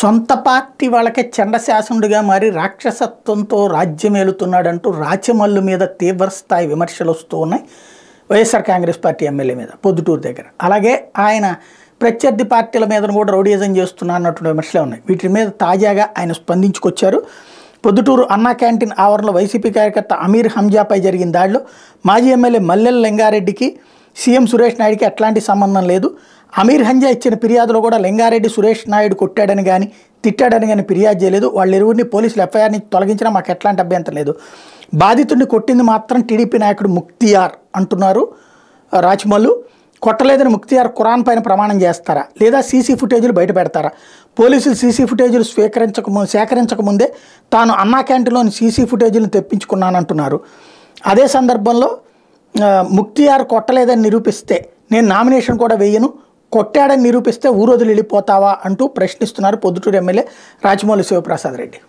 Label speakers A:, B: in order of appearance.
A: సొంత పార్టీ వాళ్ళకే చండశాసనుడిగా మారి రాక్షసత్వంతో రాజ్యమేలుతున్నాడంటూ రాచమల్లు మీద తీవ్రస్థాయి విమర్శలు వస్తూ ఉన్నాయి వైఎస్ఆర్ కాంగ్రెస్ పార్టీ ఎమ్మెల్యే మీద పొద్దుటూరు దగ్గర అలాగే ఆయన ప్రత్యర్థి పార్టీల మీద కూడా రౌడీజం చేస్తున్నా అన్నటువంటి విమర్శలే ఉన్నాయి వీటి మీద తాజాగా ఆయన స్పందించుకొచ్చారు పొద్దుటూరు అన్నా క్యాంటీన్ ఆవరణలో వైసీపీ కార్యకర్త అమీర్ హంజాపై జరిగిన దాడిలో మాజీ ఎమ్మెల్యే మల్లెల లింగారెడ్డికి సీఎం సురేష్ నాయుడికి ఎట్లాంటి సంబంధం లేదు అమీర్ హంజా ఇచ్చిన ఫిర్యాదులో కూడా లింగారెడ్డి సురేష్ నాయుడు కొట్టాడని కానీ తిట్టాడని కానీ ఫిర్యాదు చేయలేదు ఇరువురిని పోలీసులు ఎఫ్ఐఆర్ని తొలగించినా మాకు ఎట్లాంటి అభ్యంతరం లేదు బాధితుడిని కొట్టింది మాత్రం టీడీపీ నాయకుడు ముక్తియార్ అంటున్నారు రాజ్మల్లు కొట్టలేదని ముక్తియార్ ఖురాన్ పైన ప్రమాణం చేస్తారా లేదా సీసీ ఫుటేజీలు బయట పెడతారా పోలీసులు సీసీ ఫుటేజీలు స్వీకరించక సేకరించకముందే తాను అన్నా క్యాంటీన్లోని సీసీ ఫుటేజీలను తెప్పించుకున్నానంటున్నారు అదే సందర్భంలో ముక్తియార్ కొట్టలేదని నిరూపిస్తే నేను నామినేషన్ కూడా వేయను కొట్టాడని నిరూపిస్తే ఊరోజులు వెళ్ళిపోతావా అంటూ ప్రశ్నిస్తున్నారు పొద్దుటూరు ఎమ్మెల్యే రాజమౌళి శివప్రసాద్ రెడ్డి